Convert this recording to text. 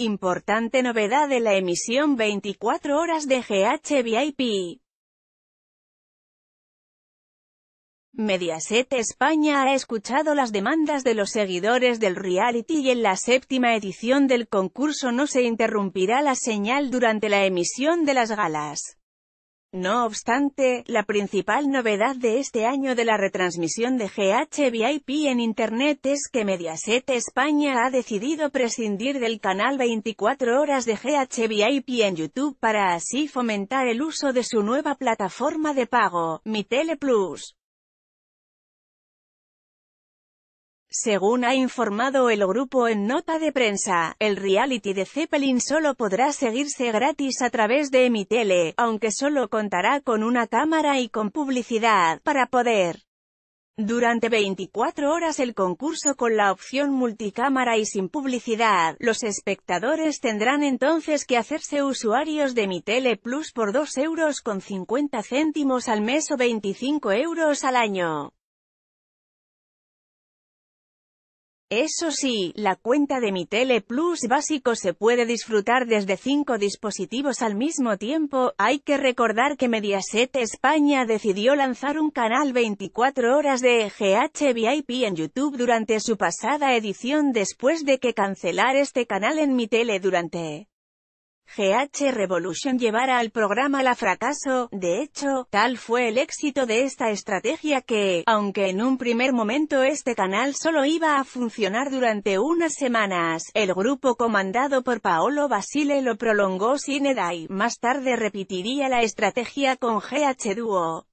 Importante novedad de la emisión 24 horas de GH VIP. Mediaset España ha escuchado las demandas de los seguidores del reality y en la séptima edición del concurso no se interrumpirá la señal durante la emisión de las galas. No obstante, la principal novedad de este año de la retransmisión de GHVIP en Internet es que Mediaset España ha decidido prescindir del canal 24 horas de GHVIP en YouTube para así fomentar el uso de su nueva plataforma de pago, Mi Plus. Según ha informado el grupo en nota de prensa, el reality de Zeppelin solo podrá seguirse gratis a través de Emitele, aunque solo contará con una cámara y con publicidad, para poder durante 24 horas el concurso con la opción multicámara y sin publicidad, los espectadores tendrán entonces que hacerse usuarios de Mitele Plus por 2 euros con 50 céntimos al mes o 25 euros al año. Eso sí, la cuenta de mi Tele Plus básico se puede disfrutar desde cinco dispositivos al mismo tiempo. Hay que recordar que Mediaset España decidió lanzar un canal 24 horas de GH VIP en YouTube durante su pasada edición después de que cancelar este canal en mi Tele durante GH Revolution llevara al programa la fracaso, de hecho, tal fue el éxito de esta estrategia que, aunque en un primer momento este canal solo iba a funcionar durante unas semanas, el grupo comandado por Paolo Basile lo prolongó sin edad más tarde repetiría la estrategia con GH Duo.